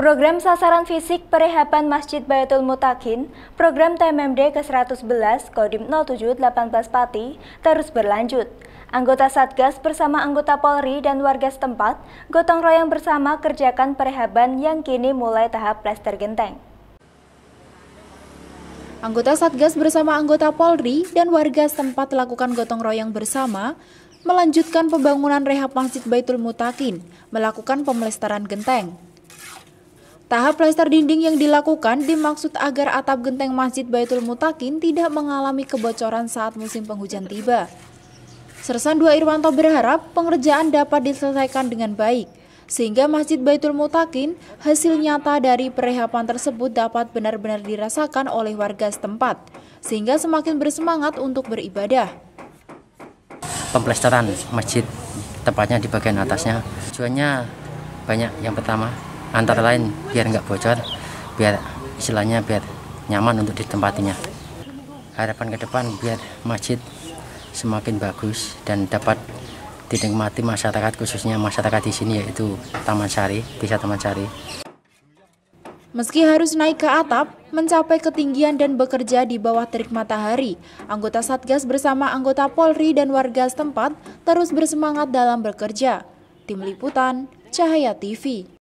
Program Sasaran Fisik Perehaban Masjid Bayatul Mutakin, program TMMD ke-111 Kodim 07 18 Pati terus berlanjut. Anggota Satgas bersama anggota Polri dan warga setempat gotong royong bersama kerjakan perehaban yang kini mulai tahap plester genteng. Anggota Satgas bersama anggota Polri dan warga setempat lakukan gotong royong bersama melanjutkan pembangunan rehab Masjid Baitul Mutakin, melakukan pemeliharaan genteng. Tahap plester dinding yang dilakukan dimaksud agar atap genteng Masjid Baitul Mutakin tidak mengalami kebocoran saat musim penghujan tiba. Sersan Dua Irwanto berharap pengerjaan dapat diselesaikan dengan baik, sehingga Masjid Baitul Mutakin hasil nyata dari perehapan tersebut dapat benar-benar dirasakan oleh warga setempat, sehingga semakin bersemangat untuk beribadah. Pemplesteran masjid, tepatnya di bagian atasnya, tujuannya banyak. Yang pertama, antara lain biar nggak bocor biar istilahnya biar nyaman untuk ditempatinya harapan ke depan biar masjid semakin bagus dan dapat dinikmati masyarakat khususnya masyarakat di sini yaitu Taman Sari, Desa Taman Sari. Meski harus naik ke atap, mencapai ketinggian dan bekerja di bawah terik matahari, anggota Satgas bersama anggota Polri dan warga setempat terus bersemangat dalam bekerja. Tim Liputan, Cahaya TV.